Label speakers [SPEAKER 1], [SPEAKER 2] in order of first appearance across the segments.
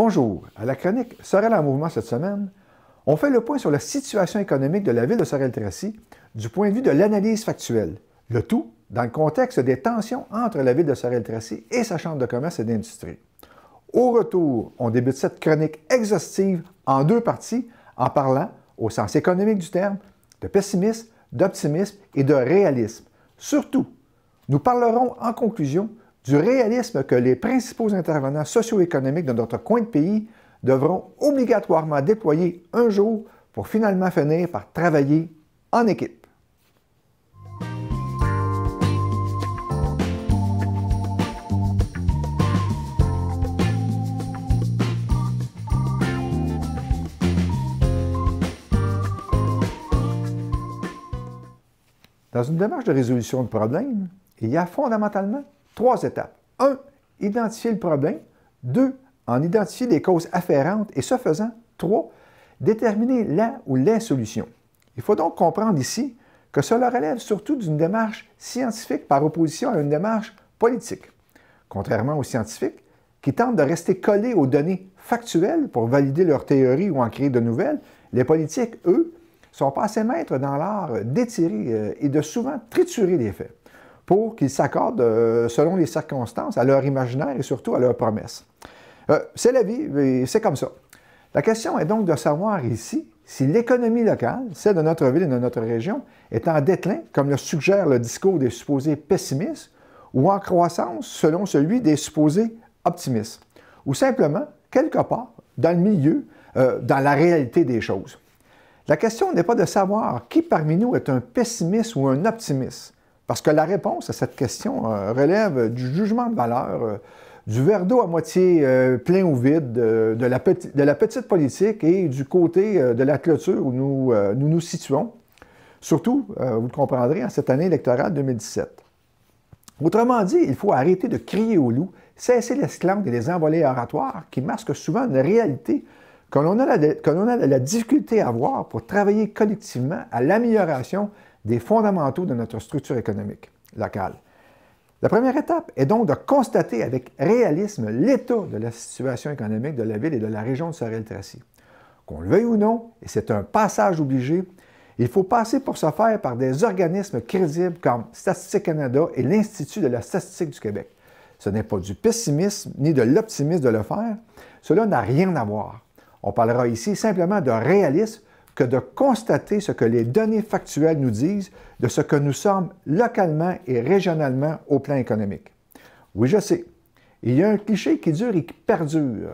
[SPEAKER 1] Bonjour, à la chronique Sorel en mouvement cette semaine, on fait le point sur la situation économique de la ville de Sorel-Tracy du point de vue de l'analyse factuelle, le tout dans le contexte des tensions entre la ville de Sorel-Tracy et sa chambre de commerce et d'industrie. Au retour, on débute cette chronique exhaustive en deux parties en parlant, au sens économique du terme, de pessimisme, d'optimisme et de réalisme. Surtout, nous parlerons en conclusion du réalisme que les principaux intervenants socio-économiques de notre coin de pays devront obligatoirement déployer un jour pour finalement finir par travailler en équipe. Dans une démarche de résolution de problèmes, il y a fondamentalement Trois étapes. Un, identifier le problème. Deux, en identifier les causes afférentes. Et ce faisant, trois, déterminer la ou les solutions. Il faut donc comprendre ici que cela relève surtout d'une démarche scientifique par opposition à une démarche politique. Contrairement aux scientifiques, qui tentent de rester collés aux données factuelles pour valider leurs théories ou en créer de nouvelles, les politiques, eux, sont passés maîtres dans l'art d'étirer euh, et de souvent triturer les faits pour qu'ils s'accordent euh, selon les circonstances, à leur imaginaire et surtout à leurs promesses. Euh, c'est la vie, c'est comme ça. La question est donc de savoir ici si l'économie locale, celle de notre ville et de notre région, est en déclin, comme le suggère le discours des supposés pessimistes, ou en croissance selon celui des supposés optimistes, ou simplement, quelque part, dans le milieu, euh, dans la réalité des choses. La question n'est pas de savoir qui parmi nous est un pessimiste ou un optimiste, parce que la réponse à cette question euh, relève du jugement de valeur, euh, du verre d'eau à moitié euh, plein ou vide, de, la petite politique et du côté de la clôture où nous nous, situons, surtout, vous le comprendrez, en cette année électorale 2017. Autrement dit, il faut arrêter de crier au loup, cesser l'esclandre et les envolées oratoires qui masquent souvent une réalité que l'on a, la, a la difficulté à voir pour travailler collectivement à l'amélioration des fondamentaux de notre structure économique locale. La première étape est donc de constater avec réalisme l'état de la situation économique de la ville et de la région de Sorel-Tracy. Qu'on le veuille ou non, et c'est un passage obligé, il faut passer pour ce faire par des organismes crédibles comme Statistique Canada et l'Institut de la statistique du Québec. Ce n'est pas du pessimisme ni de l'optimisme de le faire. Cela n'a rien à voir. On parlera ici simplement de réalisme que de constater ce que les données factuelles nous disent de ce que nous sommes localement et régionalement au plan économique. Oui, je sais, il y a un cliché qui dure et qui perdure,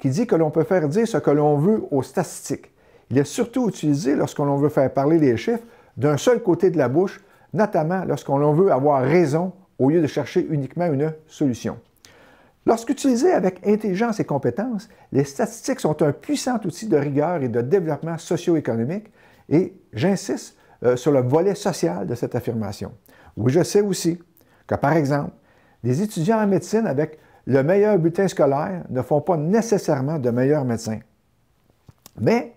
[SPEAKER 1] qui dit que l'on peut faire dire ce que l'on veut aux statistiques. Il est surtout utilisé lorsqu'on veut faire parler les chiffres d'un seul côté de la bouche, notamment lorsqu'on veut avoir raison au lieu de chercher uniquement une solution. Lorsqu'utilisés avec intelligence et compétence, les statistiques sont un puissant outil de rigueur et de développement socio-économique et j'insiste euh, sur le volet social de cette affirmation. Oui, je sais aussi que, par exemple, des étudiants en médecine avec le meilleur bulletin scolaire ne font pas nécessairement de meilleurs médecins. Mais,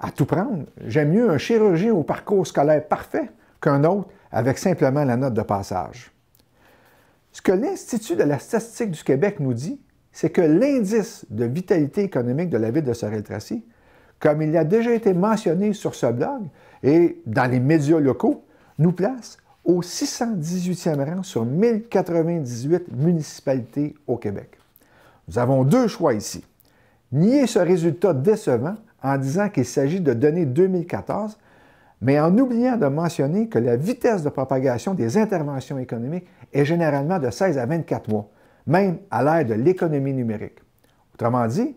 [SPEAKER 1] à tout prendre, j'aime mieux un chirurgien au parcours scolaire parfait qu'un autre avec simplement la note de passage. Ce que l'Institut de la statistique du Québec nous dit, c'est que l'indice de vitalité économique de la ville de Sorel-Tracy, comme il a déjà été mentionné sur ce blog et dans les médias locaux, nous place au 618e rang sur 1098 municipalités au Québec. Nous avons deux choix ici. Nier ce résultat décevant en disant qu'il s'agit de données 2014 mais en oubliant de mentionner que la vitesse de propagation des interventions économiques est généralement de 16 à 24 mois, même à l'ère de l'économie numérique. Autrement dit,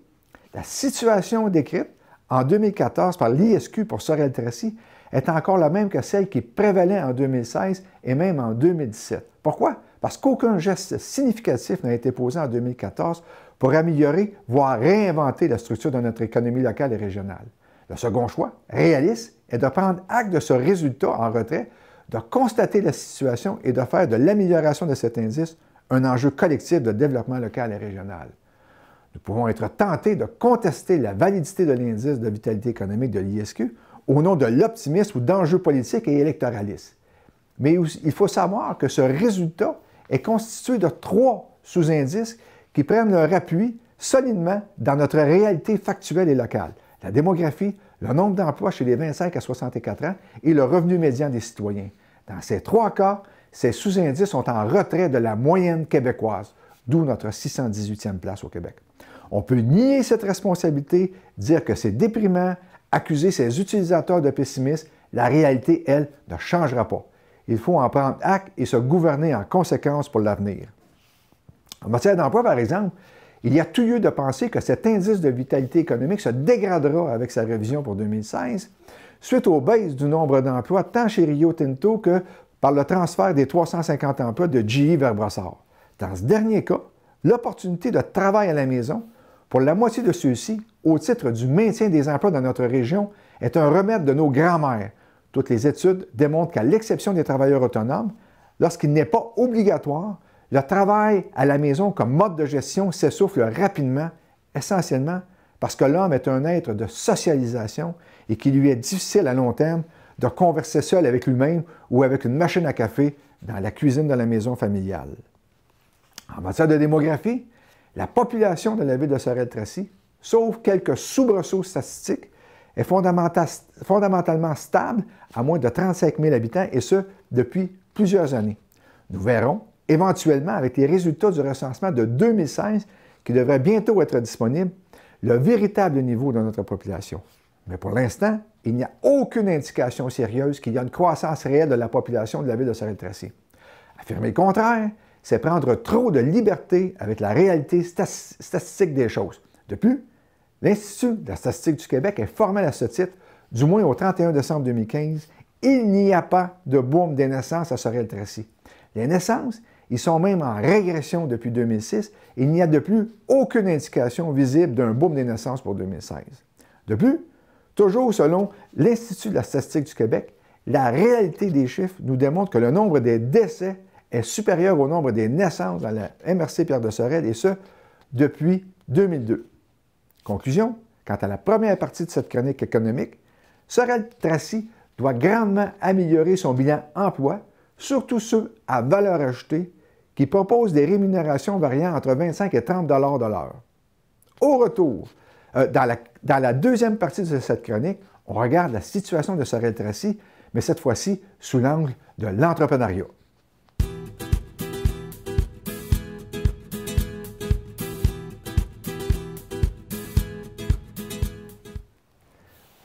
[SPEAKER 1] la situation décrite en 2014 par l'ISQ pour Sorel-Tracy est encore la même que celle qui prévalait en 2016 et même en 2017. Pourquoi? Parce qu'aucun geste significatif n'a été posé en 2014 pour améliorer, voire réinventer la structure de notre économie locale et régionale. Le second choix, réaliste, est de prendre acte de ce résultat en retrait, de constater la situation et de faire de l'amélioration de cet indice un enjeu collectif de développement local et régional. Nous pouvons être tentés de contester la validité de l'indice de vitalité économique de l'ISQ au nom de l'optimisme ou d'enjeux politiques et électoralistes. Mais il faut savoir que ce résultat est constitué de trois sous-indices qui prennent leur appui solidement dans notre réalité factuelle et locale la démographie, le nombre d'emplois chez les 25 à 64 ans et le revenu médian des citoyens. Dans ces trois cas, ces sous-indices sont en retrait de la moyenne québécoise, d'où notre 618e place au Québec. On peut nier cette responsabilité, dire que c'est déprimant, accuser ses utilisateurs de pessimisme. La réalité, elle, ne changera pas. Il faut en prendre acte et se gouverner en conséquence pour l'avenir. En matière d'emploi, par exemple, il y a tout lieu de penser que cet indice de vitalité économique se dégradera avec sa révision pour 2016 suite aux baisses du nombre d'emplois tant chez Rio Tinto que par le transfert des 350 emplois de GE vers Brassard. Dans ce dernier cas, l'opportunité de travail à la maison pour la moitié de ceux-ci au titre du maintien des emplois dans notre région est un remède de nos grands-mères. Toutes les études démontrent qu'à l'exception des travailleurs autonomes, lorsqu'il n'est pas obligatoire, le travail à la maison comme mode de gestion s'essouffle rapidement, essentiellement parce que l'homme est un être de socialisation et qu'il lui est difficile à long terme de converser seul avec lui-même ou avec une machine à café dans la cuisine de la maison familiale. En matière de démographie, la population de la ville de Sorel-Tracy, sauf quelques soubresauts statistiques, est fondamentalement stable à moins de 35 000 habitants et ce, depuis plusieurs années. Nous verrons éventuellement, avec les résultats du recensement de 2016 qui devrait bientôt être disponible, le véritable niveau de notre population. Mais pour l'instant, il n'y a aucune indication sérieuse qu'il y a une croissance réelle de la population de la ville de Sorel-Tracy. Affirmer le contraire, c'est prendre trop de liberté avec la réalité statistique des choses. De plus, l'Institut de la statistique du Québec est formel à ce titre, du moins au 31 décembre 2015, il n'y a pas de boom des naissances à Sorel-Tracy. Les naissances, ils sont même en régression depuis 2006 et il n'y a de plus aucune indication visible d'un boom des naissances pour 2016. De plus, toujours selon l'Institut de la statistique du Québec, la réalité des chiffres nous démontre que le nombre des décès est supérieur au nombre des naissances dans la MRC Pierre de Sorel, et ce, depuis 2002. Conclusion, quant à la première partie de cette chronique économique, Sorel-Tracy doit grandement améliorer son bilan emploi, surtout ceux à valeur ajoutée qui propose des rémunérations variant entre 25 et 30 de l'heure. Au retour, euh, dans, la, deuxième partie de cette chronique, on regarde la situation de Sorel Tracy, mais cette fois-ci sous l'angle de l'entrepreneuriat.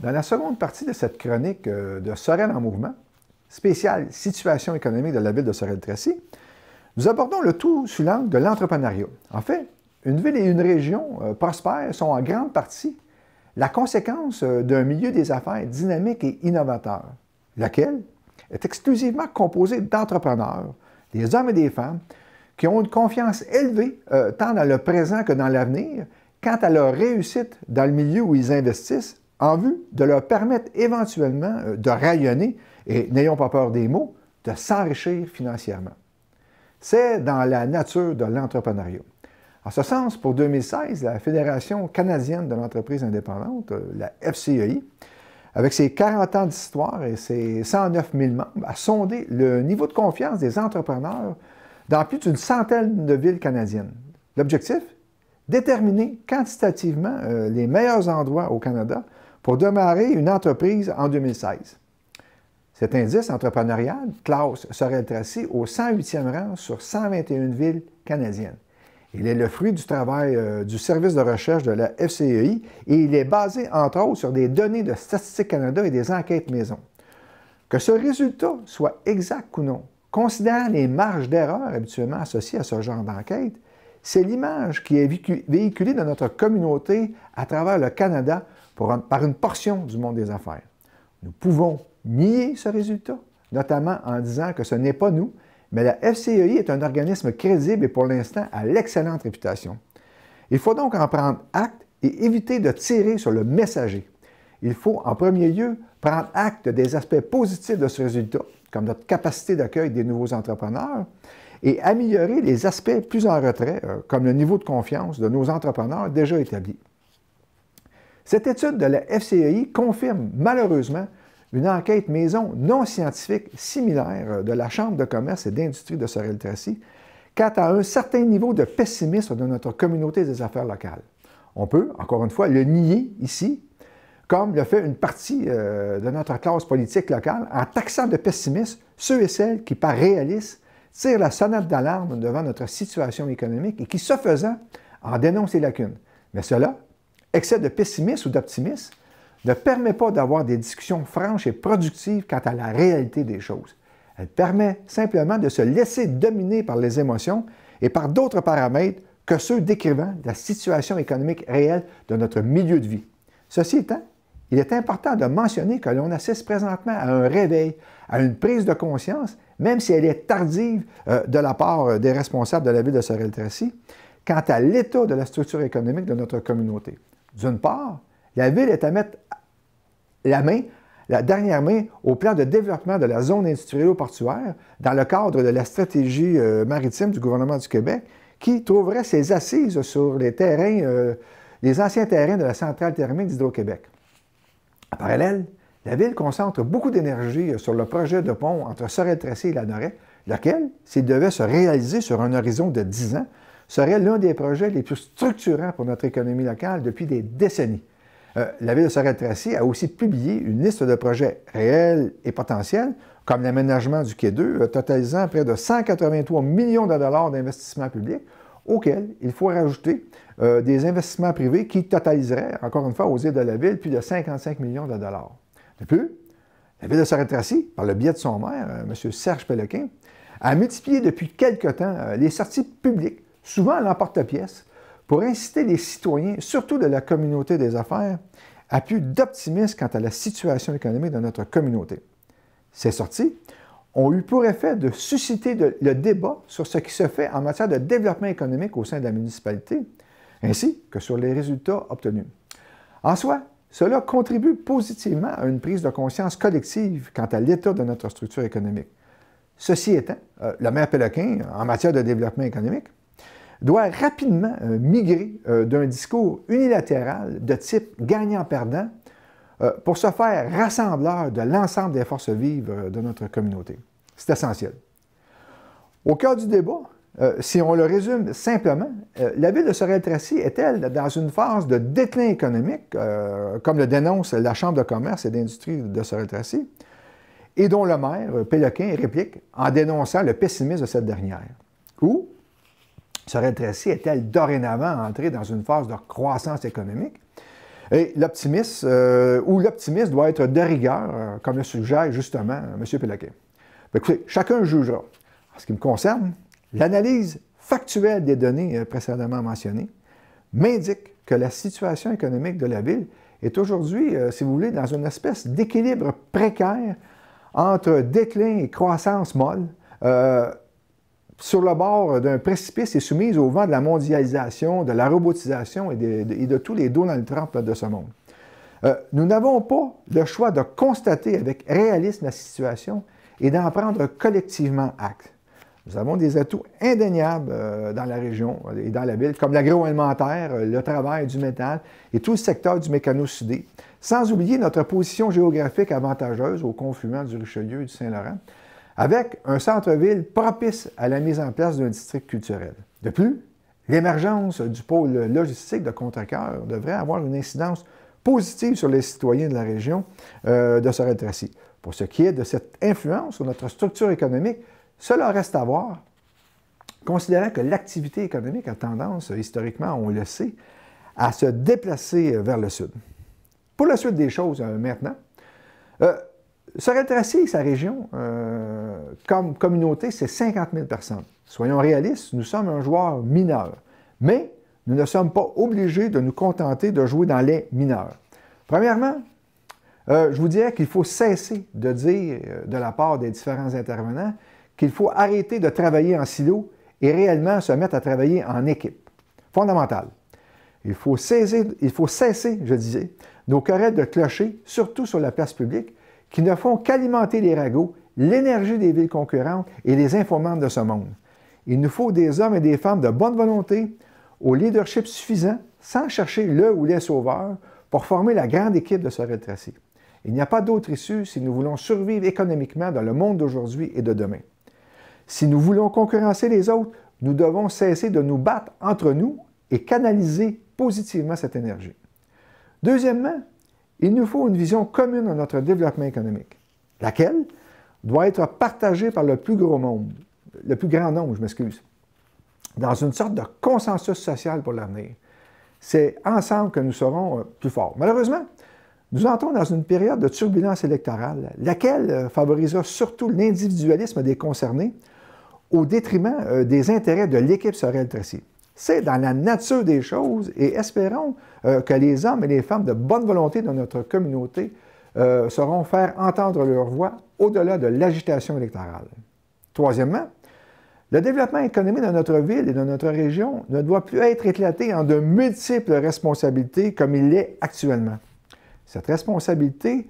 [SPEAKER 1] Dans la seconde partie de cette chronique euh, de Sorel en mouvement, spéciale situation économique de la ville de Sorel-Tracy, nous abordons le tout sous l'angle de l'entrepreneuriat. En fait, une ville et une région euh, prospères sont en grande partie la conséquence euh, d'un milieu des affaires dynamique et innovateur, lequel est exclusivement composé d'entrepreneurs, des hommes et des femmes qui ont une confiance élevée euh, tant dans le présent que dans l'avenir quant à leur réussite dans le milieu où ils investissent en vue de leur permettre éventuellement de rayonner et, n'ayons pas peur des mots, de s'enrichir financièrement. C'est dans la nature de l'entrepreneuriat. En ce sens, pour 2016, la Fédération canadienne de l'entreprise indépendante, euh, la FCEI, avec ses 40 ans d'histoire et ses 109 000 membres, a sondé le niveau de confiance des entrepreneurs dans plus d'une centaine de villes canadiennes. L'objectif Déterminer quantitativement euh, les meilleurs endroits au Canada pour démarrer une entreprise en 2016. Cet indice entrepreneurial classe Sorel-Tracy au 108e rang sur 121 villes canadiennes. Il est le fruit du travail euh, du service de recherche de la FCEI et il est basé, entre autres, sur des données de Statistique Canada et des enquêtes maison. Que ce résultat soit exact ou non, considérant les marges d'erreur habituellement associées à ce genre d'enquête, c'est l'image qui est véhiculée dans notre communauté à travers le Canada par une portion du monde des affaires. Nous pouvons nier ce résultat, notamment en disant que ce n'est pas nous, mais la FCEI est un organisme crédible et pour l'instant à l'excellente réputation. Il faut donc en prendre acte et éviter de tirer sur le messager. Il faut en premier lieu prendre acte des aspects positifs de ce résultat, comme notre capacité d'accueil des nouveaux entrepreneurs, et améliorer les aspects plus en retrait, euh, comme le niveau de confiance de nos entrepreneurs déjà établis. Cette étude de la FCEI confirme malheureusement une enquête maison non scientifique similaire de la Chambre de commerce et d'industrie de Sorel-Tracy quant à un certain niveau de pessimisme de notre communauté des affaires locales. On peut, encore une fois, le nier ici, comme le fait une partie euh, de notre classe politique locale, en taxant de pessimistes ceux et celles qui, par réalisme, tirent la sonnette d'alarme devant notre situation économique et qui, ce faisant, en dénoncent les lacunes. Mais cela, excès de pessimisme ou d'optimisme, ne permet pas d'avoir des discussions franches et productives quant à la réalité des choses. Elle permet simplement de se laisser dominer par les émotions et par d'autres paramètres que ceux décrivant la situation économique réelle de notre milieu de vie. Ceci étant, il est important de mentionner que l'on assiste présentement à un réveil, à une prise de conscience, même si elle est tardive euh, de la part euh, des responsables de la ville de Sorel-Tracy, quant à l'état de la structure économique de notre communauté. D'une part, la ville est à mettre la main, la dernière main, au plan de développement de la zone industrielle-portuaire dans le cadre de la stratégie euh, maritime du gouvernement du Québec qui trouverait ses assises sur les terrains, euh, les anciens terrains de la centrale thermique d'Hydro-Québec. En parallèle, la ville concentre beaucoup d'énergie euh, sur le projet de pont entre Sorel-Tracé et La Noret, lequel, s'il devait se réaliser sur un horizon de 10 ans, serait l'un des projets les plus structurants pour notre économie locale depuis des décennies. Euh, la ville de Sorel-Tracy a aussi publié une liste de projets réels et potentiels, comme l'aménagement du Quai 2, totalisant près de 183 millions de dollars d'investissements publics, auxquels il faut rajouter euh, des investissements privés qui totaliseraient, encore une fois, aux îles de la ville, plus de 55 millions de dollars. De plus, la ville de Sorel-Tracy, par le biais de son maire, euh, M. Serge Pellequin, a multiplié depuis quelque temps les sorties publiques, souvent à l'emporte-pièce, pour inciter les citoyens, surtout de la communauté des affaires, à plus d'optimisme quant à la situation économique de notre communauté. Ces sorties ont eu pour effet de susciter le débat sur ce qui se fait en matière de développement économique au sein de la municipalité, ainsi que sur les résultats obtenus. En soi, cela contribue positivement à une prise de conscience collective quant à l'état de notre structure économique. Ceci étant, euh, le maire Péloquin, en matière de développement économique, doit rapidement euh, migrer euh, d'un discours unilatéral de type gagnant-perdant euh, pour se faire rassembleur de l'ensemble des forces vives de notre communauté. C'est essentiel. Au cœur du débat, si on le résume simplement, la ville de Sorel-Tracy est-elle dans une phase de déclin économique, comme le dénonce la Chambre de commerce et d'industrie de Sorel-Tracy, et dont le maire, Péloquin, réplique en dénonçant le pessimisme de cette dernière? Ou se rétrécit? est-elle dorénavant entrée dans une phase de croissance économique? Et l'optimisme, euh, ou l'optimisme doit être de rigueur, euh, comme le suggère justement M. Péloquet. Ben, écoutez, chacun jugera. En ce qui me concerne, l'analyse factuelle des données euh, précédemment mentionnées m'indique que la situation économique de la ville est aujourd'hui, si vous voulez, dans une espèce d'équilibre précaire entre déclin et croissance molle, sur le bord d'un précipice et soumise au vent de la mondialisation, de la robotisation et de, tous les Donald Trump de ce monde. Euh, nous n'avons pas le choix de constater avec réalisme la situation et d'en prendre collectivement acte. Nous avons des atouts indéniables euh, dans la région et dans la ville, comme l'agroalimentaire, euh, le travail du métal et tout le secteur du mécano-sudé, sans oublier notre position géographique avantageuse au confluent du Richelieu et du Saint-Laurent, avec un centre-ville propice à la mise en place d'un district culturel. De plus, l'émergence du pôle logistique de Contrecoeur devrait avoir une incidence positive sur les citoyens de la région euh, de Sorel-Tracy. Pour ce qui est de cette influence sur notre structure économique, cela reste à voir, considérant que l'activité économique a tendance, historiquement, on le sait, à se déplacer vers le sud. Pour la suite des choses euh, maintenant, Sorel-Tracy euh, et sa région comme communauté, c'est 50 000 personnes. Soyons réalistes, nous sommes un joueur mineur, mais nous ne sommes pas obligés de nous contenter de jouer dans les mineurs. Premièrement, euh, je vous dirais qu'il faut cesser de dire euh, de la part des différents intervenants qu'il faut arrêter de travailler en silo et réellement se mettre à travailler en équipe. Fondamental. Il faut, cesser, il faut cesser, je disais, nos querelles de clocher, surtout sur la place publique, qui ne font qu'alimenter les ragots l'énergie des villes concurrentes et les informantes de ce monde. Il nous faut des hommes et des femmes de bonne volonté, au leadership suffisant, sans chercher le ou les sauveurs, pour former la grande équipe de ce rétrécir. Il n'y a pas d'autre issue si nous voulons survivre économiquement dans le monde d'aujourd'hui et de demain. Si nous voulons concurrencer les autres, nous devons cesser de nous battre entre nous et canaliser positivement cette énergie. Deuxièmement, il nous faut une vision commune de notre développement économique. Laquelle doit être partagé par le plus gros monde, le plus grand nombre, je m'excuse, dans une sorte de consensus social pour l'avenir. C'est ensemble que nous serons euh, plus forts. Malheureusement, nous entrons dans une période de turbulence électorale, laquelle euh, favorisera surtout l'individualisme des concernés au détriment euh, des intérêts de l'équipe Sorel-Tracy. C'est dans la nature des choses et espérons que les hommes et les femmes de bonne volonté dans notre communauté euh, seront sauront faire entendre leur voix au-delà de l'agitation électorale. Troisièmement, le développement économique de notre ville et de notre région ne doit plus être éclaté en de multiples responsabilités comme il l'est actuellement. Cette responsabilité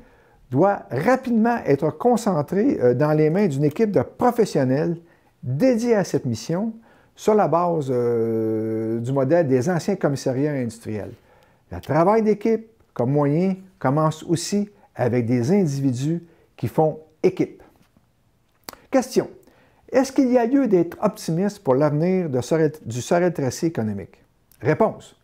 [SPEAKER 1] doit rapidement être concentrée euh, dans les mains d'une équipe de professionnels dédiés à cette mission sur la base euh, du modèle des anciens commissariats industriels. Le travail d'équipe comme moyen commence aussi avec des individus qui font équipe. Question. Est-ce qu'il y a lieu d'être optimiste pour l'avenir du sorel tracy économique? Réponse.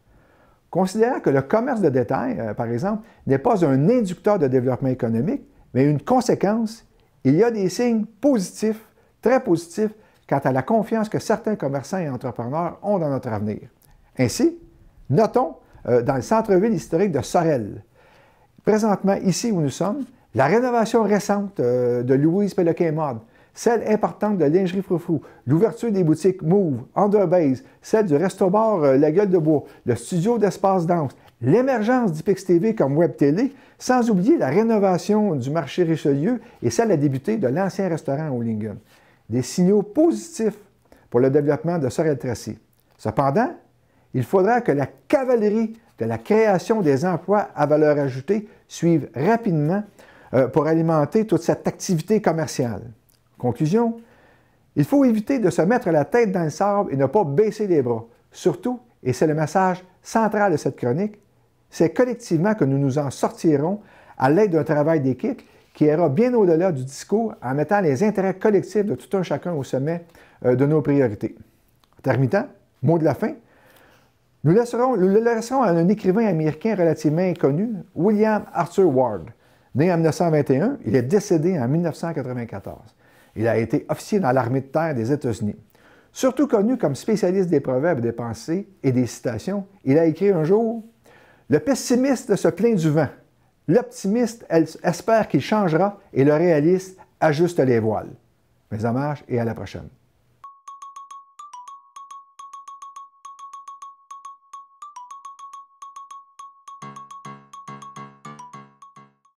[SPEAKER 1] Considérant que le commerce de détail, euh, par exemple, n'est pas un inducteur de développement économique, mais une conséquence, il y a des signes positifs, très positifs, quant à la confiance que certains commerçants et entrepreneurs ont dans notre avenir. Ainsi, notons euh, dans le centre-ville historique de Sorel, présentement, ici où nous sommes, la rénovation récente euh, de Louise Péloquin-Mode, celle importante de Lingerie Froufrou, l'ouverture des boutiques Move, Underbase, celle du resto-bar euh, La Gueule de Bois, le studio d'espace danse, l'émergence d'Ipex TV comme web télé, sans oublier la rénovation du marché Richelieu et celle à débuter de l'ancien restaurant Hollingen. Des signaux positifs pour le développement de Sorel-Tracy. Cependant, il faudra que la cavalerie de la création des emplois à valeur ajoutée suivent rapidement euh, pour alimenter toute cette activité commerciale. Conclusion, il faut éviter de se mettre la tête dans le sable et ne pas baisser les bras. Surtout, et c'est le message central de cette chronique, c'est collectivement que nous nous en sortirons à l'aide d'un travail d'équipe qui ira bien au-delà du discours en mettant les intérêts collectifs de tout un chacun au sommet euh, de nos priorités. Termitant, mot de la fin, nous, laisserons, le laisserons à un écrivain américain relativement inconnu, William Arthur Ward. Né en 1921, il est décédé en 1994. Il a été officier dans l'armée de terre des États-Unis. Surtout connu comme spécialiste des proverbes, des pensées et des citations, il a écrit un jour Le pessimiste se plaint du vent, l'optimiste espère qu'il changera et le réaliste ajuste les voiles. Mes hommages et à la prochaine.